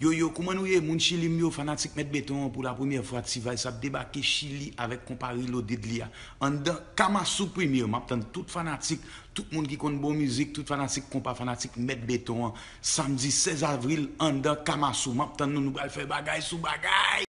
Yo, yo, comment nous est mon Chili, mio, fanatique, met béton pour la première fois, si va, ça débarquer Chili avec comparé l'eau de En premier. premier, m'attend tout fanatique, tout le monde qui compte bon musique, tout fanatique, compas fanatique, met béton, samedi 16 avril, en dans, Ma m'attends nous, nous, faire bagaille sous bagaille.